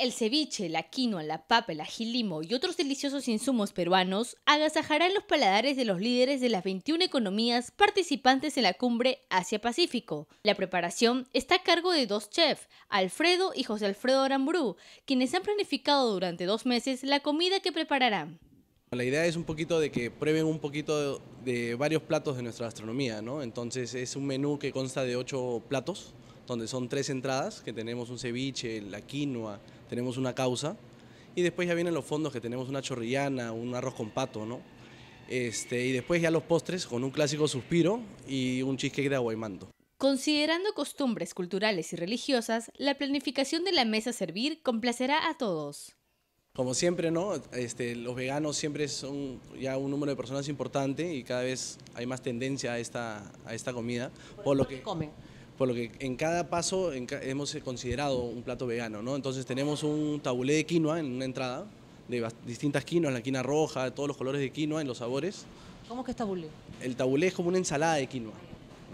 El ceviche, la quinoa, la papa, el ajilimo y otros deliciosos insumos peruanos agasajarán los paladares de los líderes de las 21 economías participantes en la cumbre Asia-Pacífico. La preparación está a cargo de dos chefs, Alfredo y José Alfredo Aramburú, quienes han planificado durante dos meses la comida que prepararán. La idea es un poquito de que prueben un poquito de, varios platos de nuestra gastronomía, ¿no? Entonces es un menú que consta de ocho platos donde son tres entradas, que tenemos un ceviche, la quinoa, tenemos una causa, y después ya vienen los fondos, que tenemos una chorrillana, un arroz con pato, ¿no? Este, y después ya los postres con un clásico suspiro y un cheesecake de aguaymanto. Considerando costumbres culturales y religiosas, la planificación de la mesa servir complacerá a todos. Como siempre, ¿no? Este, los veganos siempre son ya un número de personas importante y cada vez hay más tendencia a esta, a esta comida. Por, lo comen por lo que en cada paso hemos considerado un plato vegano, ¿no? Entonces tenemos un tabulé de quinoa en una entrada, de distintas quinoas, la quina roja, todos los colores de quinoa en los sabores. ¿Cómo que es tabulé? El tabulé es como una ensalada de quinoa,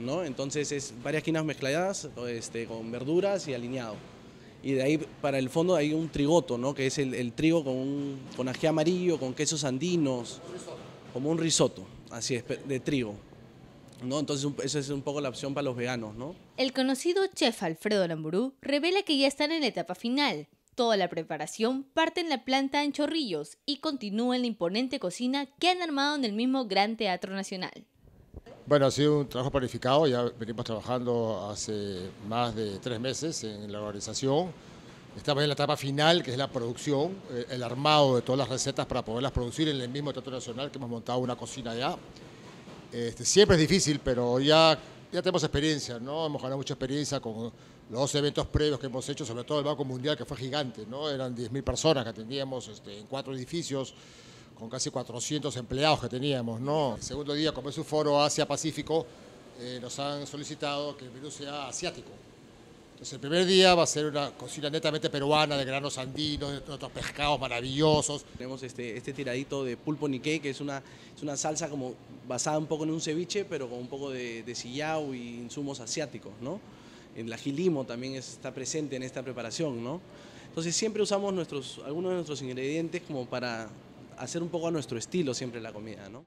¿no? Entonces es varias quinas mezcladas este, con verduras y alineado. Y de ahí para el fondo hay un trigoto, ¿no? Que es el, trigo con, un, con ají amarillo, con quesos andinos, como un risotto, así es, de trigo. ¿no? Entonces esa es un poco la opción para los veganos, ¿no? El conocido chef Alfredo Lamburú revela que ya están en la etapa final. Toda la preparación parte en la planta en Chorrillos y continúa en la imponente cocina que han armado en el mismo Gran Teatro Nacional. Bueno, ha sido un trabajo planificado, ya venimos trabajando hace más de tres meses en la organización. Estamos en la etapa final, que es la producción, eh, el armado de todas las recetas para poderlas producir en el mismo Teatro Nacional, que hemos montado una cocina ya. Este, siempre es difícil, pero ya, ya tenemos experiencia, ¿no? Hemos ganado mucha experiencia con los eventos previos que hemos hecho, sobre todo el Banco Mundial, que fue gigante, ¿no? Eran 10.000 personas que atendíamos este, en cuatro edificios, con casi 400 empleados que teníamos, ¿no? El segundo día, como es un foro Asia-Pacífico, eh, nos han solicitado que el virus sea asiático. Entonces el primer día va a ser una cocina netamente peruana, de granos andinos, de otros pescados maravillosos. Tenemos este, este, tiradito de pulpo niqué, que es una, es una salsa como basada un poco en un ceviche, pero con un poco de, de sillao y insumos asiáticos, ¿no? El ajilimo también está presente en esta preparación, ¿no? Entonces siempre usamos nuestros, algunos de nuestros ingredientes como para hacer un poco a nuestro estilo siempre la comida, ¿no?